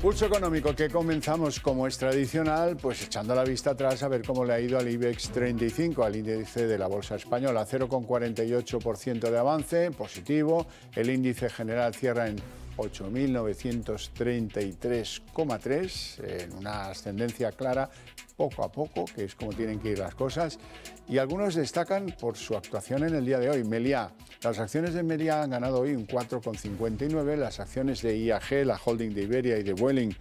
Pulso económico que comenzamos como es tradicional, pues echando la vista atrás a ver cómo le ha ido al IBEX 35, al índice de la Bolsa Española, 0,48% de avance, positivo, el índice general cierra en 8.933,3 en una ascendencia clara poco a poco, que es como tienen que ir las cosas. Y algunos destacan por su actuación en el día de hoy. Meliá, las acciones de Meliá han ganado hoy un 4,59, las acciones de IAG, la holding de Iberia y de Vueling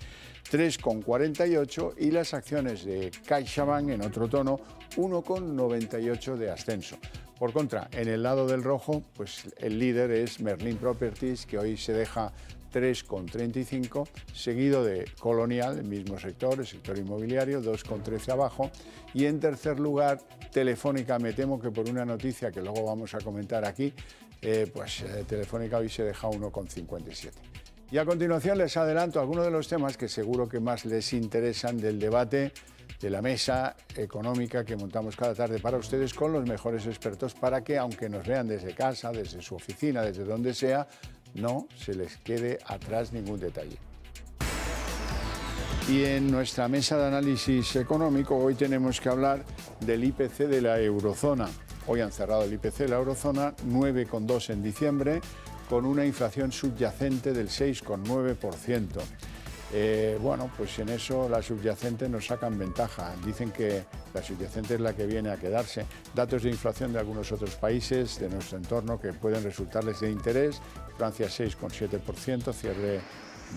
3,48 y las acciones de CaixaBank en otro tono 1,98 de ascenso. Por contra, en el lado del rojo, pues el líder es Merlin Properties, que hoy se deja 3,35, seguido de Colonial, el mismo sector, el sector inmobiliario, 2,13 abajo. Y en tercer lugar, Telefónica, me temo que por una noticia que luego vamos a comentar aquí, eh, pues eh, Telefónica hoy se deja 1,57. Y a continuación les adelanto algunos de los temas que seguro que más les interesan del debate de la mesa económica que montamos cada tarde para ustedes con los mejores expertos para que, aunque nos vean desde casa, desde su oficina, desde donde sea, no se les quede atrás ningún detalle. Y en nuestra mesa de análisis económico hoy tenemos que hablar del IPC de la eurozona. Hoy han cerrado el IPC de la eurozona, 9,2 en diciembre, con una inflación subyacente del 6,9%. Eh, bueno, pues en eso la subyacente nos sacan ventaja. Dicen que la subyacente es la que viene a quedarse. Datos de inflación de algunos otros países de nuestro entorno que pueden resultarles de interés. Francia 6,7%, cierre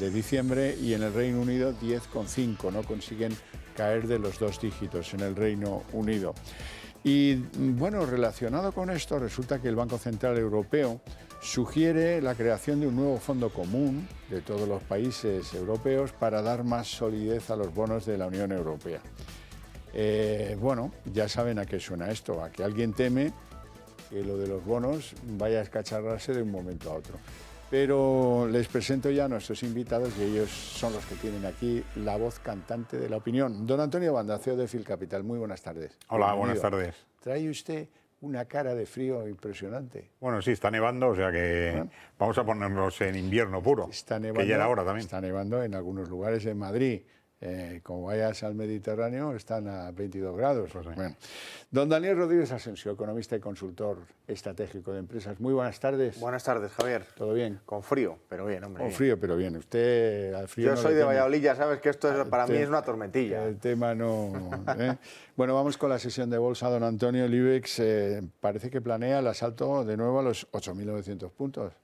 de diciembre, y en el Reino Unido 10,5%. No consiguen caer de los dos dígitos en el Reino Unido. Y mm, bueno, relacionado con esto, resulta que el Banco Central Europeo sugiere la creación de un nuevo fondo común de todos los países europeos para dar más solidez a los bonos de la Unión Europea. Eh, bueno, ya saben a qué suena esto, a que alguien teme que lo de los bonos vaya a escacharrarse de un momento a otro. Pero les presento ya a nuestros invitados y ellos son los que tienen aquí la voz cantante de la opinión. Don Antonio Bandaceo de Filcapital, muy buenas tardes. Hola, buenas tardes. Trae usted una cara de frío impresionante. Bueno, sí, está nevando, o sea que vamos a ponernos en invierno puro. Está nevando. ya era hora también. Está nevando en algunos lugares en Madrid. Eh, como vayas al Mediterráneo, están a 22 grados. Don Daniel Rodríguez Asensio, economista y consultor estratégico de empresas. Muy buenas tardes. Buenas tardes, Javier. ¿Todo bien? Con frío, pero bien, hombre. Con frío, pero bien. Usted al frío. Yo soy de Valladolid, sabes que esto para mí es una tormentilla. El tema no. ¿eh? bueno, vamos con la sesión de bolsa. Don Antonio, Libex. Eh, parece que planea el asalto de nuevo a los 8.900 puntos.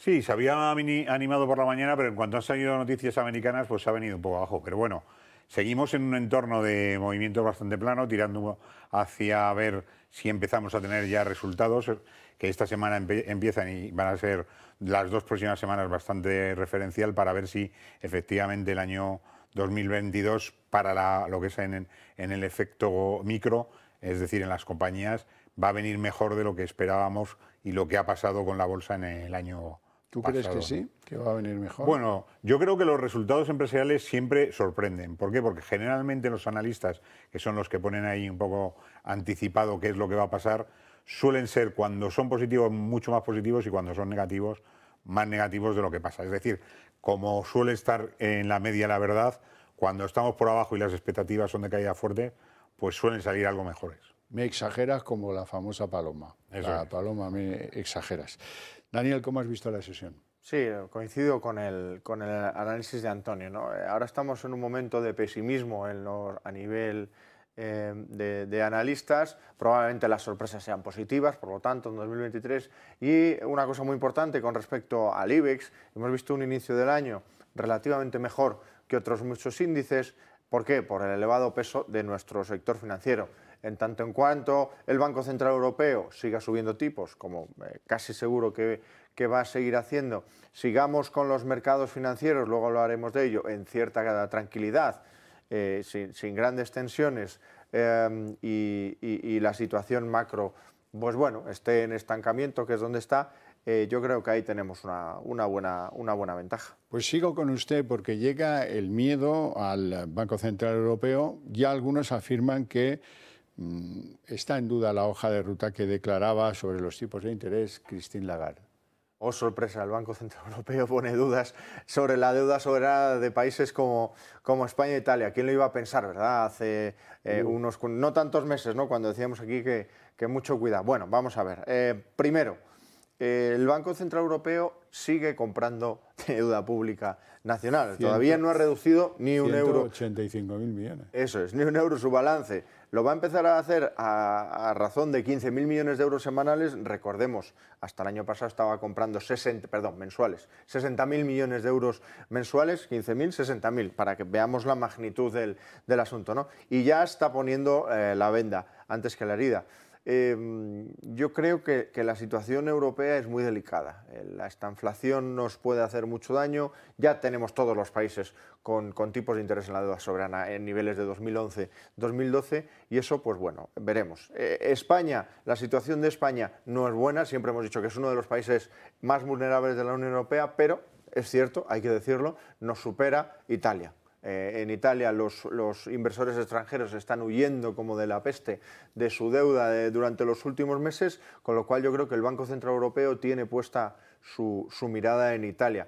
Sí, se había animado por la mañana, pero en cuanto han salido noticias americanas, pues ha venido un poco abajo. Pero bueno, seguimos en un entorno de movimiento bastante plano, tirando hacia ver si empezamos a tener ya resultados, que esta semana empiezan y van a ser las dos próximas semanas bastante referencial para ver si efectivamente el año 2022 para lo que es en el efecto micro, es decir, en las compañías, va a venir mejor de lo que esperábamos y lo que ha pasado con la bolsa en el año ¿Tú crees que sí? ¿Que va a venir mejor? Bueno, yo creo que los resultados empresariales siempre sorprenden. ¿Por qué? Porque generalmente los analistas, que son los que ponen ahí un poco anticipado qué es lo que va a pasar, suelen ser cuando son positivos mucho más positivos y cuando son negativos más negativos de lo que pasa. Es decir, como suele estar en la media la verdad, cuando estamos por abajo y las expectativas son de caída fuerte, pues suelen salir algo mejores. Me exageras como la famosa paloma. la paloma me exageras. Daniel, ¿cómo has visto la sesión? Sí, coincido con el, análisis de Antonio. Eh, ahora estamos en un momento de pesimismo a nivel eh, de, de, analistas. Probablemente las sorpresas sean positivas, por lo tanto, en 2023. Y una cosa muy importante con respecto al IBEX, hemos visto un inicio del año relativamente mejor que otros muchos índices. ¿Por qué? Por el elevado peso de nuestro sector financiero en tanto en cuanto el Banco Central Europeo siga subiendo tipos, como eh, casi seguro que, va a seguir haciendo, sigamos con los mercados financieros, luego hablaremos de ello, en cierta tranquilidad, eh, sin, grandes tensiones em, y, la situación macro, pues bueno, esté en estancamiento, que es donde está, eh, yo creo que ahí tenemos una, buena, una buena ventaja. Pues sigo con usted porque llega el miedo al Banco Central Europeo. Ya algunos afirman que Mm, está en duda la hoja de ruta que declaraba sobre los tipos de interés Christine Lagarde. Oh, sorpresa, el Banco Central Europeo pone dudas sobre la deuda soberana de países como, España e Italia. ¿Quién lo iba a pensar, verdad? Hace eh, unos, no tantos meses, ¿no? Cuando decíamos aquí que, mucho cuidado. Bueno, vamos a ver. Eh, primero, eh, el Banco Central Europeo sigue comprando deuda pública nacional. Todavía no ha reducido ni un euro. mil millones. Eso es, ni un euro su balance. Lo va a empezar a hacer a, razón de 15.000 millones de euros semanales. Recordemos, hasta el año pasado estaba comprando 60, perdón, mensuales, 60.000 millones de euros mensuales, 15.000, 60.000, para que veamos la magnitud del, asunto. Y ya está poniendo eh, la venda antes que la herida. Em, yo creo que, la situación europea es muy delicada. La estanflación nos puede hacer mucho daño. Ya tenemos todos los países con, tipos de interés en la deuda soberana en niveles de 2011-2012 y eso, pues bueno, veremos. Eh, España, la situación de España no es buena. Siempre hemos dicho que es uno de los países más vulnerables de la Unión Europea, pero es cierto, hay que decirlo, nos supera Italia. Eh, en Italia los, inversores extranjeros están huyendo como de la peste de su deuda eh, durante los últimos meses, con lo cual yo creo que el Banco Central Europeo tiene puesta su, mirada en Italia.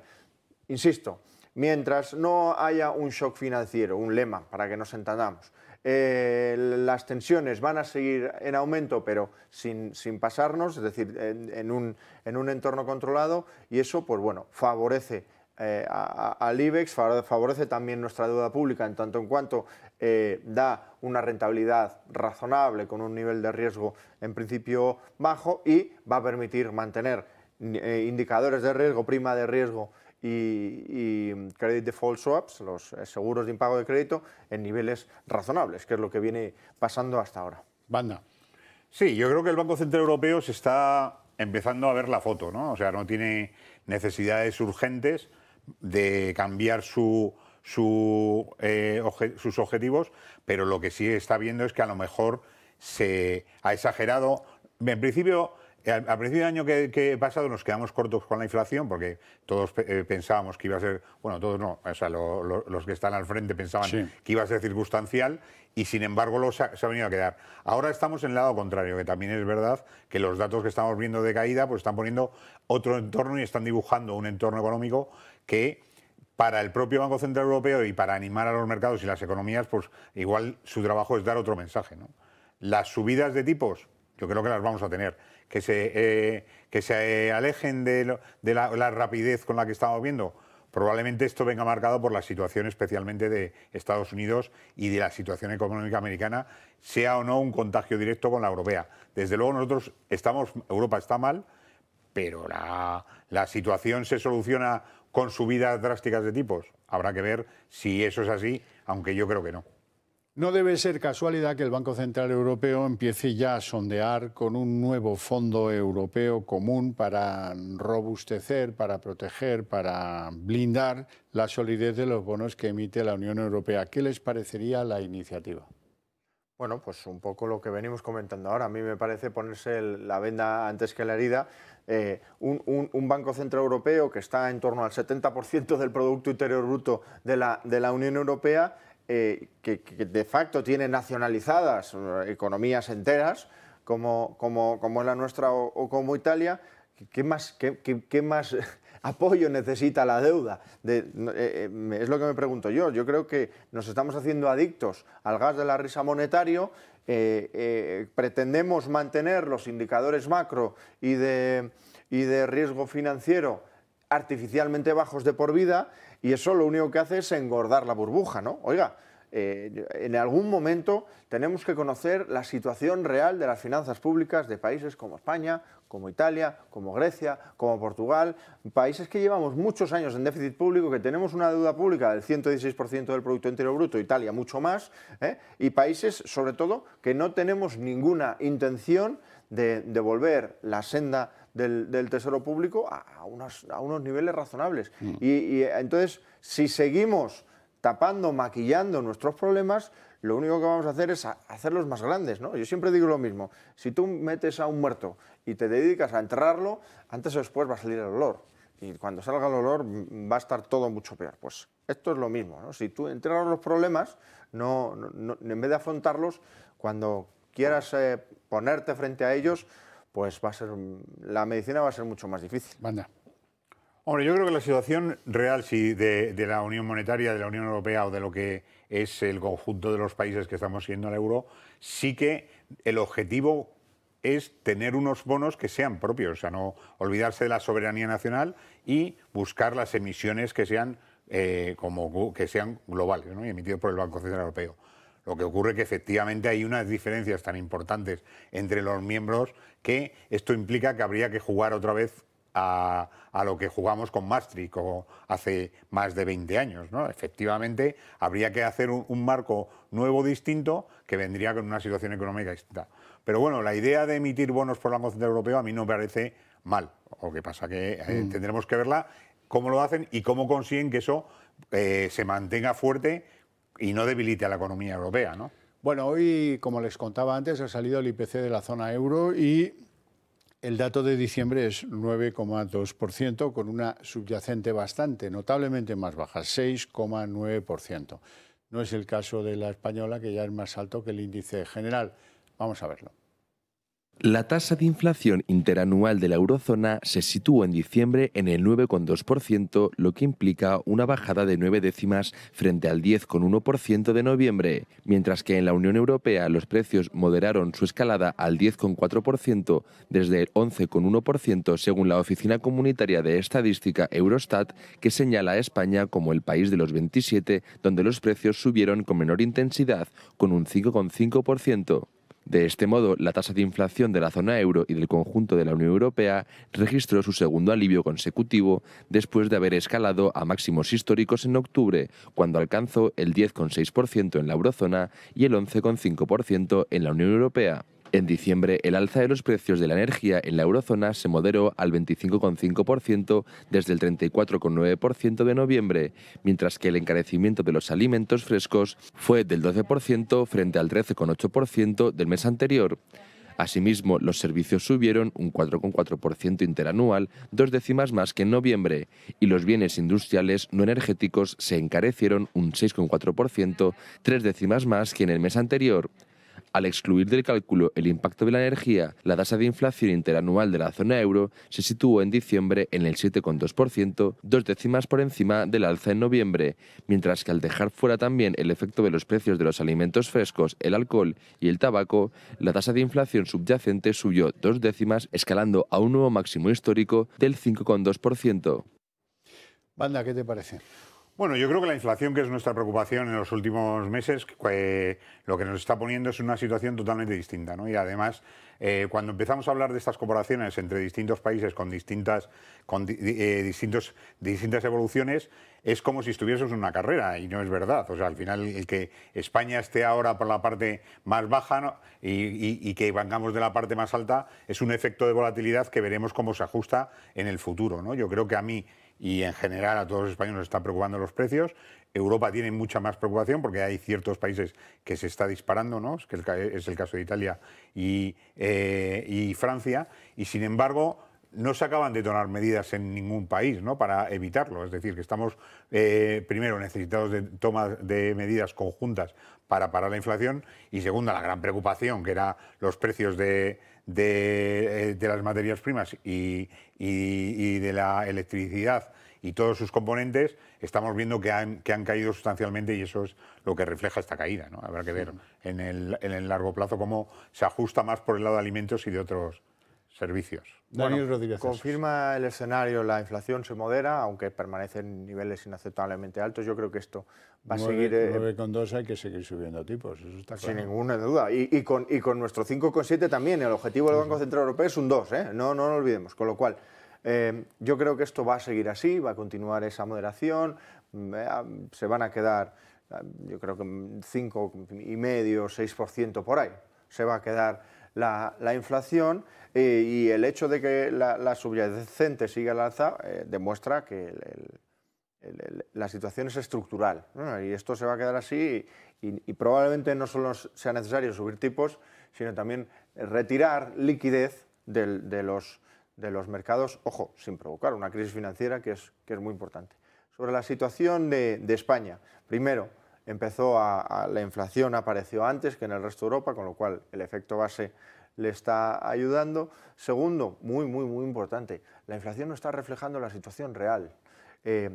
Insisto, mientras no haya un shock financiero, un lema, para que nos entendamos, eh, las tensiones van a seguir en aumento, pero sin, pasarnos, es decir, en, un, en un entorno controlado, y eso, pues bueno, favorece eh, al IBEX, favorece también nuestra deuda pública en tanto en cuanto eh, da una rentabilidad razonable con un nivel de riesgo en principio bajo y va a permitir mantener eh, indicadores de riesgo, prima de riesgo y, y, credit default swaps, los seguros de impago de crédito, en niveles razonables, que es lo que viene pasando hasta ahora. Banda. Sí, yo creo que el Banco Central Europeo se está empezando a ver la foto, ¿no? O sea, no tiene necesidades urgentes de cambiar su, eh, sus objetivos, pero lo que sí está viendo es que a lo mejor se ha exagerado. En principio, eh, al, principio del año que, que, pasado nos quedamos cortos con la inflación porque todos eh, pensábamos que iba a ser, bueno, todos no, o sea, los que están al frente pensaban que iba a ser circunstancial y sin embargo lo se ha, venido a quedar. Ahora estamos en el lado contrario, que también es verdad que los datos que estamos viendo de caída pues están poniendo otro entorno y están dibujando un entorno económico que para el propio Banco Central Europeo y para animar a los mercados y las economías, pues igual su trabajo es dar otro mensaje. Las subidas de tipos, yo creo que las vamos a tener. Que se, eh, que se alejen de, la, rapidez con la que estamos viendo. Probablemente esto venga marcado por la situación especialmente de Estados Unidos y de la situación económica americana, sea o no un contagio directo con la europea. Desde luego nosotros estamos, Europa está mal, pero la, la situación se soluciona con subidas drásticas de tipos. Habrá que ver si eso es así, aunque yo creo que no. No debe ser casualidad que el Banco Central Europeo empiece ya a sondear con un nuevo fondo europeo común para robustecer, para proteger, para blindar la solidez de los bonos que emite la Unión Europea. ¿Qué les parecería la iniciativa? Bueno, pues un poco lo que venimos comentando ahora. A mí me parece ponerse la venda antes que la herida. Eh, un, Banco Central Europeo que está en torno al 70% del Producto Interior Bruto de la, Unión Europea, eh, que, de facto tiene nacionalizadas eh, economías enteras, como, como, la nuestra o, como Italia. ¿Qué más, qué más apoyo necesita la deuda? Eh, eh, es lo que me pregunto yo. Yo creo que nos estamos haciendo adictos al gas de la risa monetario. Eh, pretendemos mantener los indicadores macro y de, y de riesgo financiero artificialmente bajos de por vida y eso lo único que hace es engordar la burbuja, ¿no? Oiga, en algún momento tenemos que conocer la situación real de las finanzas públicas de países como España, como Italia, como Grecia, como Portugal, países que llevamos muchos años en déficit público, que tenemos una deuda pública del 116% del Producto Interior Bruto, Italia mucho más, ¿eh? y países, sobre todo, que no tenemos ninguna intención de, devolver la senda del, Tesoro Público a, unos, niveles razonables. Mm. y entonces, si seguimos tapando, maquillando nuestros problemas, lo único que vamos a hacer es hacerlos más grandes, ¿no? Yo siempre digo lo mismo, si tú metes a un muerto y te dedicas a enterrarlo, antes o después va a salir el olor. Y cuando salga el olor va a estar todo mucho peor. Pues esto es lo mismo, ¿no? Si tú enterras los problemas, no, en vez de afrontarlos, cuando quieras eh, ponerte frente a ellos, pues va a ser, la medicina va a ser mucho más difícil. Hombre, yo creo que la situación real de, la Unión Monetaria, de la Unión Europea o de lo que es el conjunto de los países que estamos siguiendo al euro, sí que el objetivo es tener unos bonos que sean propios, o sea, no olvidarse de la soberanía nacional y buscar las emisiones que sean, eh, como, que sean globales ¿no? y por el Banco Central Europeo. Lo que ocurre es que efectivamente hay unas diferencias tan importantes entre los miembros que esto implica que habría que jugar otra vez a, lo que jugamos con Maastricht hace más de 20 años. ¿no? Efectivamente, habría que hacer un, marco nuevo, distinto, que vendría con una situación económica distinta. Pero bueno, la idea de emitir bonos por la Banco Central Europeo a mí no me parece mal. Lo que pasa que eh, mm. tendremos que verla cómo lo hacen y cómo consiguen que eso eh, se mantenga fuerte y no debilite a la economía europea. Bueno, hoy, como les contaba antes, ha salido el IPC de la zona euro y el dato de diciembre es 9,2%, con una subyacente bastante, notablemente más baja, 6,9%. No es el caso de la española, que ya es más alto que el índice general. Vamos a verlo. La tasa de inflación interanual de la eurozona se situó en diciembre en el 9,2%, lo que implica una bajada de 9 décimas frente al 10,1% de noviembre, mientras que en la Unión Europea los precios moderaron su escalada al 10,4% desde el 11,1% según la Oficina Comunitaria de Estadística Eurostat, que señala a España como el país de los 27 donde los precios subieron con menor intensidad, con un 5,5%. De este modo, la tasa de inflación de la zona euro y del conjunto de la Unión Europea registró su segundo alivio consecutivo después de haber escalado a máximos históricos en octubre, cuando alcanzó el 10,6% en la eurozona y el 11,5% en la Unión Europea. En diciembre, el alza de los precios de la energía en la eurozona se moderó al 25,5% desde el 34,9% de noviembre, mientras que el encarecimiento de los alimentos frescos fue del 12% frente al 13,8% del mes anterior. Asimismo, los servicios subieron un 4,4% interanual, dos décimas más que en noviembre, y los bienes industriales no energéticos se encarecieron un 6,4%, tres décimas más que en el mes anterior. Al excluir del cálculo el impacto de la energía, la tasa de inflación interanual de la zona euro se situó en diciembre en el 7,2%, dos décimas por encima del alza en noviembre, mientras que al dejar fuera también el efecto de los precios de los alimentos frescos, el alcohol y el tabaco, la tasa de inflación subyacente subió dos décimas, escalando a un nuevo máximo histórico del 5,2%. Banda, ¿qué te parece? Bueno, yo creo que la inflación, que es nuestra preocupación en los últimos meses, eh, lo que nos está poniendo es una situación totalmente distinta. ¿no? Y además, eh, cuando empezamos a hablar de estas comparaciones entre distintos países con distintas, con, eh, distintos, distintas evoluciones, es como si estuviésemos en una carrera y no es verdad. O sea, al final el que España esté ahora por la parte más baja y, y, que vengamos de la parte más alta es un efecto de volatilidad que veremos cómo se ajusta en el futuro. ¿no? Yo creo que a mí y en general a todos los españoles les están preocupando los precios. Europa tiene mucha más preocupación porque hay ciertos países que se está disparando, ¿no? que es el caso de Italia eh, y, Francia, y sin embargo no se acaban de tomar medidas en ningún país ¿no? para evitarlo. Es decir, que estamos eh, primero necesitados de tomas de medidas conjuntas para parar la inflación y segunda, la gran preocupación que eran los precios de, eh, de, las materias primas y, de la electricidad y todos sus componentes, estamos viendo que han, caído sustancialmente y eso es lo que refleja esta caída. ¿no? Habrá que ver en el, en el largo plazo cómo se ajusta más por el lado de alimentos y de otros, servicios. Confirma el escenario, la inflación se modera, aunque permanecen niveles inaceptablemente altos. Yo creo que esto va a seguir... Eh, con 9,2 hay que seguir subiendo tipos, eso está claro. Sin ninguna duda. Y, y, con, y con nuestro 5,7 también. El objetivo del Banco Central Europeo es un 2, ¿eh? no, no lo olvidemos. Con lo cual, eh, yo creo que esto va a seguir así, va a continuar esa moderación, mm, se van a quedar, yo creo que 5,5, 6% por ahí. Se va a quedar la, inflación eh, y el hecho de que la, subyacente siga al alza eh, demuestra que la situación es estructural y esto se va a quedar así y, probablemente no solo sea necesario subir tipos, sino también retirar liquidez de, los, mercados, ojo, sin provocar una crisis financiera que es, muy importante. Sobre la situación de España, primero, empezó a, la inflación apareció antes que en el resto de Europa, con lo cual el efecto base le está ayudando. Segundo, muy, muy, muy importante, la inflación no está reflejando la situación real. Eh,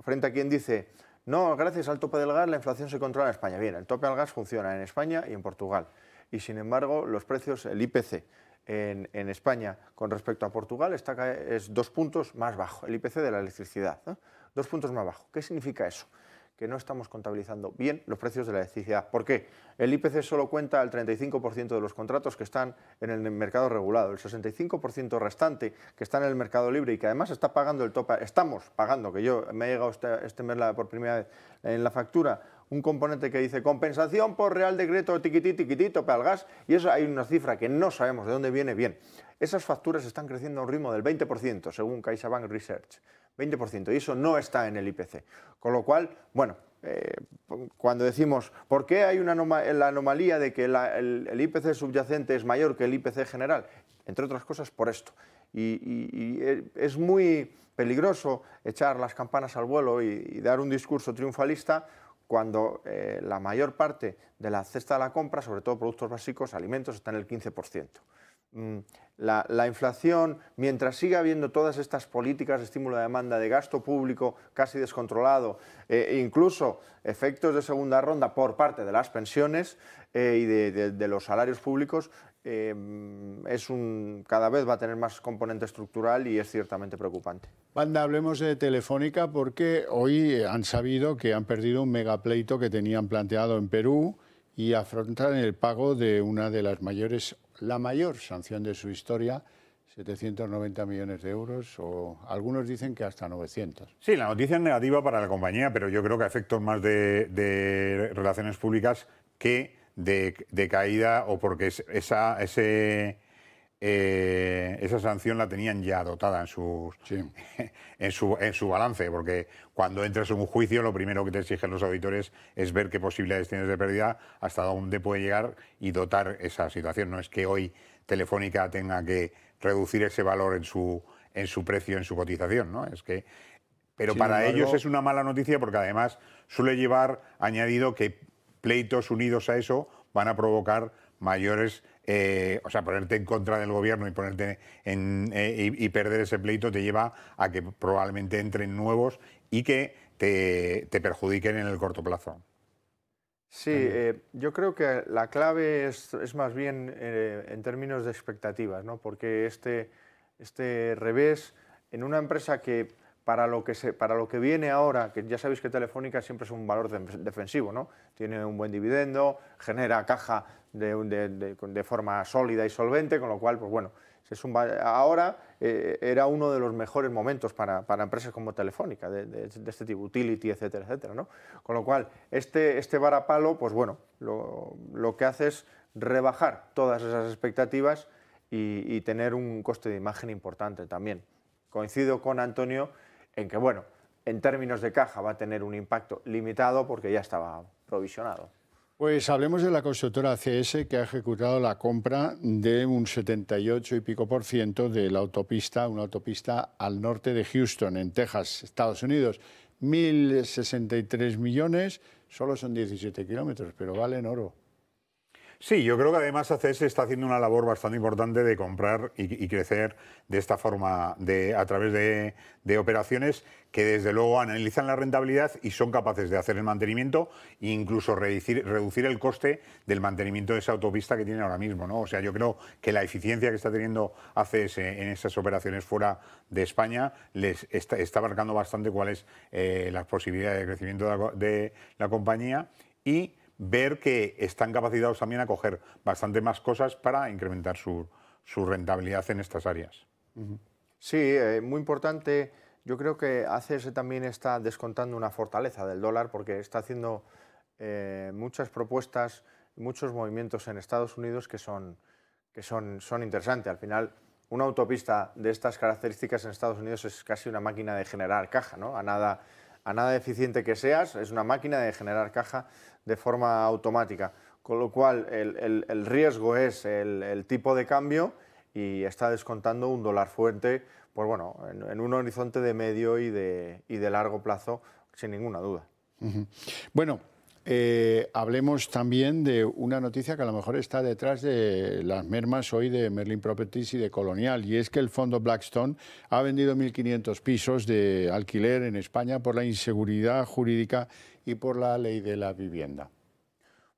frente a quien dice, no, gracias al tope del gas la inflación se controla en España. Bien, el tope al gas funciona en España y en Portugal. Y sin embargo, los precios, el IPC en, España con respecto a Portugal es dos puntos más bajo, el IPC de la electricidad, dos puntos más bajo. ¿Qué significa eso? que no estamos contabilizando bien los precios de la electricidad. ¿Por qué? El IPC solo cuenta el 35% de los contratos que están en el mercado regulado, el 65% restante que está en el mercado libre y que además está pagando el topa, estamos pagando, que yo me he llegado este, este mes por primera vez en la factura, un componente que dice compensación por Real Decreto tiquití, tiquitito, para el gas, y eso hay una cifra que no sabemos de dónde viene bien. Esas facturas están creciendo a un ritmo del 20%, según CaixaBank Research. 20%, y eso no está en el IPC. Con lo cual, bueno, eh, cuando decimos por qué hay una la anomalía de que el, IPC subyacente es mayor que el IPC general, entre otras cosas por esto. Y, e, es muy peligroso echar las campanas al vuelo y dar un discurso triunfalista cuando eh, la mayor parte de la cesta de la compra, sobre todo productos básicos, alimentos, está en el 15%. Mm, la, inflación, mientras siga habiendo todas estas políticas de estímulo de demanda, de gasto público casi descontrolado, eh, e incluso efectos de segunda ronda por parte de las pensiones eh, y de, los salarios públicos, Em, es un, cada vez va a tener más componente estructural y es ciertamente preocupante. Banda, hablemos de Telefónica porque hoy eh, han sabido que han perdido un megapleito que tenían planteado en Perú y afrontan el pago de una de las mayores, la mayor sanción de su historia, 790 millones de euros o algunos dicen que hasta 900. Sí, la noticia es negativa para la compañía, pero yo creo que a efectos más de relaciones públicas que de, caída o porque esa, eh, esa sanción la tenían ya dotada en, en, su, en su balance, porque cuando entras en un juicio lo primero que te exigen los auditores es ver qué posibilidades tienes de pérdida, hasta dónde puede llegar y dotar esa situación. No es que hoy Telefónica tenga que reducir ese valor en su, en su precio, en su cotización, ¿no? Es que... Pero para ellos es una mala noticia porque además suele llevar añadido que pleitos unidos a eso van a provocar mayores eh, o sea, ponerte en contra del gobierno y ponerte eh, y, perder ese pleito te lleva a que probablemente entren nuevos y que te, perjudiquen en el corto plazo. Sí, eh, yo creo que la clave es, más bien en términos de expectativas, ¿no? porque este, este revés en una empresa que para lo, que para lo que viene ahora, que ya sabéis que Telefónica siempre es un valor defensivo, ¿no? Tiene un buen dividendo, genera caja de, forma sólida y solvente, con lo cual, pues bueno, es un, ahora eh, era uno de los mejores momentos para, empresas como Telefónica, de, este tipo, utility, etcétera, etcétera, Con lo cual, este, este varapalo, pues bueno, lo, que hace es rebajar todas esas expectativas y tener un coste de imagen importante también. Coincido con Antonio en que, bueno, en términos de caja va a tener un impacto limitado porque ya estaba provisionado. Pues hablemos de la constructora CS que ha ejecutado la compra de un 78 y pico por ciento de la autopista, una autopista al norte de Houston, en Texas, Estados Unidos. 1.063 millones, solo son 17 kilómetros, pero valen oro. Sí, yo creo que además ACS está haciendo una labor bastante importante de comprar y, crecer de esta forma, de, a través de, operaciones que desde luego analizan la rentabilidad y son capaces de hacer el mantenimiento e incluso reducir, el coste del mantenimiento de esa autopista que tiene ahora mismo. ¿no? O sea, yo creo que la eficiencia que está teniendo ACS en esas operaciones fuera de España les está, marcando abarcando bastante cuáles eh, las posibilidades de crecimiento de la, de la compañía y ver que están capacitados también a coger bastante más cosas para incrementar su, rentabilidad en estas áreas. Sí, eh, muy importante. Yo creo que ACS también está descontando una fortaleza del dólar porque está haciendo eh, muchas propuestas, muchos movimientos en Estados Unidos que son, que son, son interesantes. Al final, una autopista de estas características en Estados Unidos es casi una máquina de generar caja, ¿no? A nada a nada eficiente que seas, es una máquina de generar caja de forma automática. Con lo cual, el, riesgo es el, tipo de cambio y está descontando un dólar fuerte, pues bueno, en, un horizonte de medio y de, de largo plazo, sin ninguna duda. Eh, hablemos también de una noticia que a lo mejor está detrás de las mermas hoy de Merlin Properties y de Colonial, y es que el fondo Blackstone ha vendido 1.500 pisos de alquiler en España por la inseguridad jurídica y por la ley de la vivienda.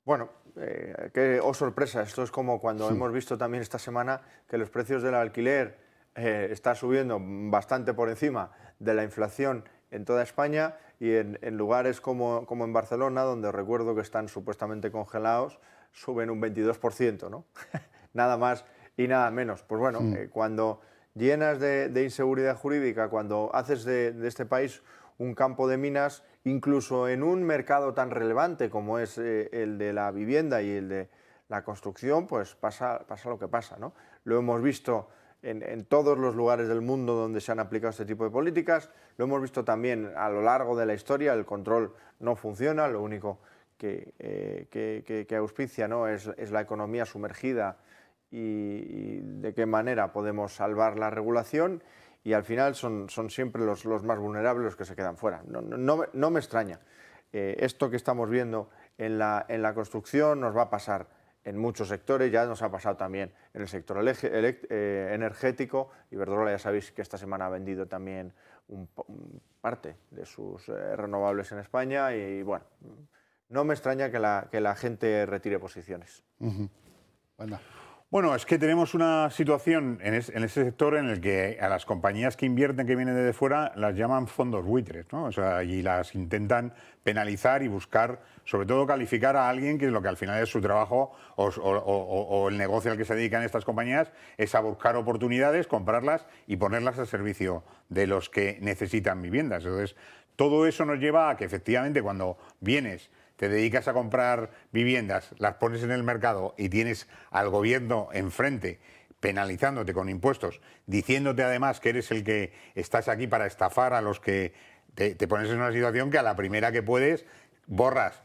Bueno, eh, qué oh, sorpresa, esto es como cuando hemos visto también esta semana que los precios del alquiler eh, están subiendo bastante por encima de la inflación en toda España y en, lugares como, como, en Barcelona, donde recuerdo que están supuestamente congelados, suben un 22%, ¿no? nada más y nada menos. Pues bueno, mm. eh, cuando llenas de, inseguridad jurídica, cuando haces de, este país un campo de minas, incluso en un mercado tan relevante como es eh, el de la vivienda y el de la construcción, pues pasa, pasa lo que pasa, ¿no? Lo hemos visto en, todos los lugares del mundo donde se han aplicado este tipo de políticas. Lo hemos visto también a lo largo de la historia, el control no funciona, lo único que, eh, auspicia ¿no? Es, la economía sumergida y, de qué manera podemos salvar la regulación y al final son, siempre los, más vulnerables los que se quedan fuera. No, me extraña. Eh, esto que estamos viendo en la construcción nos va a pasar en muchos sectores, ya nos ha pasado también en el sector eh, energético, Iberdrola ya sabéis que esta semana ha vendido también un, parte de sus eh, renovables en España y bueno, no me extraña que la, gente retire posiciones. Bueno, es que tenemos una situación en, ese sector en el que a las compañías que invierten, que vienen desde fuera, las llaman fondos buitres, ¿no? O sea, y las intentan penalizar y buscar, sobre todo, calificar a alguien que es lo que al final es su trabajo o, o el negocio al que se dedican estas compañías, es a buscar oportunidades, comprarlas y ponerlas al servicio de los que necesitan viviendas. Entonces, todo eso nos lleva a que efectivamente cuando vienes te dedicas a comprar viviendas, las pones en el mercado y tienes al gobierno enfrente penalizándote con impuestos, diciéndote además que eres el que estás aquí para estafar a los que te, pones en una situación que a la primera que puedes borras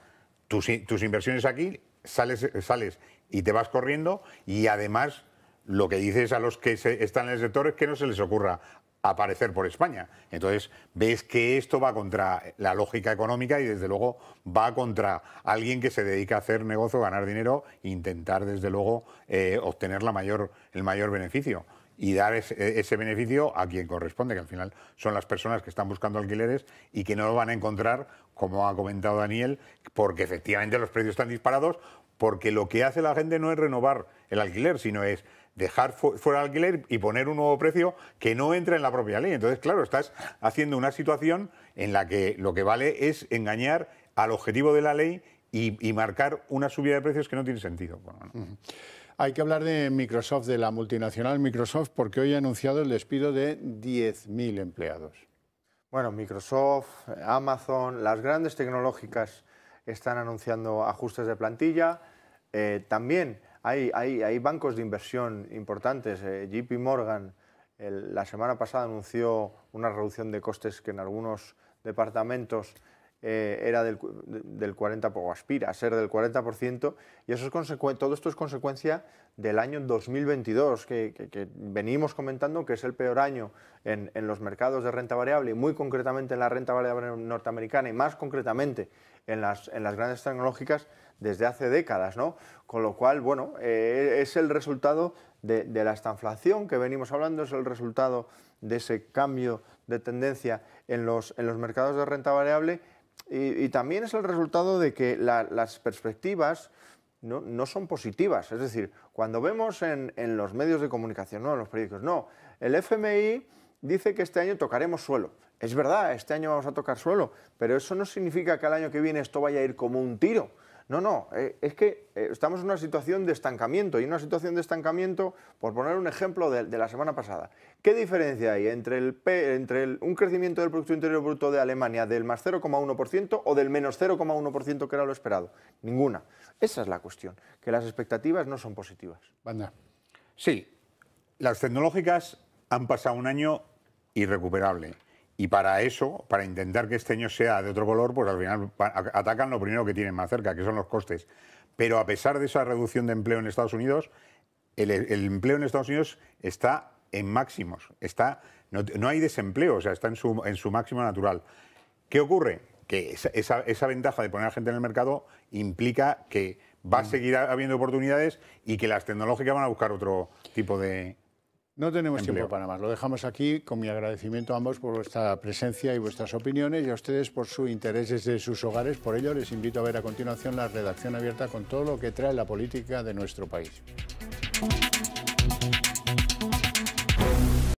tus, inversiones aquí, sales, sales y te vas corriendo y además lo que dices a los que están en el sector es que no se les ocurra aparecer por España. Entonces, ves que esto va contra la lógica económica y, desde luego, va contra alguien que se dedica a hacer negocio, ganar dinero e intentar, desde luego, eh, obtener la mayor, el mayor beneficio y dar ese, beneficio a quien corresponde, que al final son las personas que están buscando alquileres y que no lo van a encontrar, como ha comentado Daniel, porque efectivamente los precios están disparados, porque lo que hace la gente no es renovar el alquiler, sino es dejar fuera alquiler y poner un nuevo precio que no entra en la propia ley. Entonces, claro, estás haciendo una situación en la que lo que vale es engañar al objetivo de la ley y, marcar una subida de precios que no tiene sentido. Hay que hablar de Microsoft, de la multinacional Microsoft, porque hoy ha anunciado el despido de 10.000 empleados. Bueno, Microsoft, Amazon, las grandes tecnológicas están anunciando ajustes de plantilla. Eh, también hay, bancos de inversión importantes. Eh, JP Morgan la semana pasada anunció una reducción de costes que en algunos departamentos eh, era del, 40% aspira a ser del 40%, y eso es todo esto es consecuencia del año 2022, que, venimos comentando que es el peor año en, los mercados de renta variable, y muy concretamente en la renta variable norteamericana, y más concretamente en las grandes tecnológicas, desde hace décadas, ¿no? Con lo cual, bueno, eh, es el resultado de, la estanflación que venimos hablando, es el resultado de ese cambio de tendencia en los, mercados de renta variable y, también es el resultado de que las perspectivas no, son positivas. Es decir, cuando vemos en, en los medios de comunicación, no en los periódicos, no, el FMI dice que este año tocaremos suelo. Es verdad, este año vamos a tocar suelo, pero eso no significa que el año que viene esto vaya a ir como un tiro no, no, eh, es que eh, estamos en una situación de estancamiento y una situación de estancamiento, por poner un ejemplo de, la semana pasada, ¿qué diferencia hay entre, entre un crecimiento del Producto Interior Bruto de Alemania del más 0,1% o del menos 0,1% que era lo esperado? Ninguna. Esa es la cuestión, que las expectativas no son positivas. Sí, las tecnológicas han pasado un año irrecuperable. Y para eso, para intentar que este año sea de otro color, pues al final atacan lo primero que tienen más cerca, que son los costes. Pero a pesar de esa reducción de empleo en Estados Unidos, el, empleo en Estados Unidos está en máximos, está, no, hay desempleo, o sea, está en su, en su máximo natural. ¿Qué ocurre? Que esa, esa ventaja de poner gente en el mercado implica que va a mm. seguir habiendo oportunidades y que las tecnológicas van a buscar otro tipo de, no tenemos tiempo para más. Lo dejamos aquí con mi agradecimiento a ambos por vuestra presencia y vuestras opiniones y a ustedes por sus intereses de sus hogares. Por ello, les invito a ver a continuación la redacción abierta con todo lo que trae la política de nuestro país.